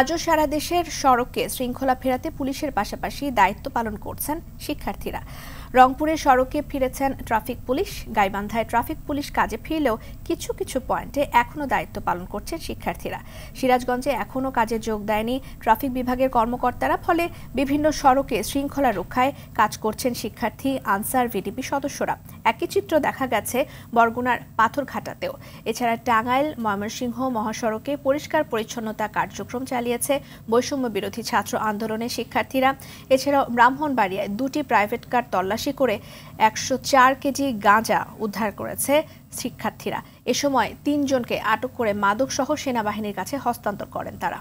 আজও সারা দেশের সড়কে শৃঙ্খলা ফেরাতে পুলিশের পাশাপাশি দায়িত্ব পালন করছেন শিক্ষার্থীরা রংপুরে সড়কে ফিরেছেন ট্রাফিক পুলিশ গাইবান্ধায় ট্রাফিক পুলিশ কাজে ফিরলেও কিছু কিছু পয়েন্টে এখনও দায়িত্ব পালন করছেন শিক্ষার্থীরা সিরাজগঞ্জে এখনও কাজে যোগ দেয়নি ট্রাফিক বিভাগের কর্মকর্তারা ফলে বিভিন্ন সড়কে শৃঙ্খলা রক্ষায় কাজ করছেন শিক্ষার্থী আনসার ভিডিপি সদস্যরা একই চিত্র দেখা গেছে বরগুনার পাথরঘাটাতেও এছাড়া টাঙ্গাইল ময়মনসিংহ মহাসড়কে পরিষ্কার পরিচ্ছন্নতা কার্যক্রম চালিয়েছে বৈষম্য বিরোধী ছাত্র আন্দোলনের শিক্ষার্থীরা এছাড়াও ব্রাহ্মণবাড়িয়ায় দুটি প্রাইভেট কার তল্লাশি বাক্সে করে একশো চার কেজি গাঁজা উদ্ধার করেছে শিক্ষার্থীরা এ সময় তিনজনকে আটক করে মাদকসহ সেনাবাহিনীর কাছে হস্তান্তর করেন তারা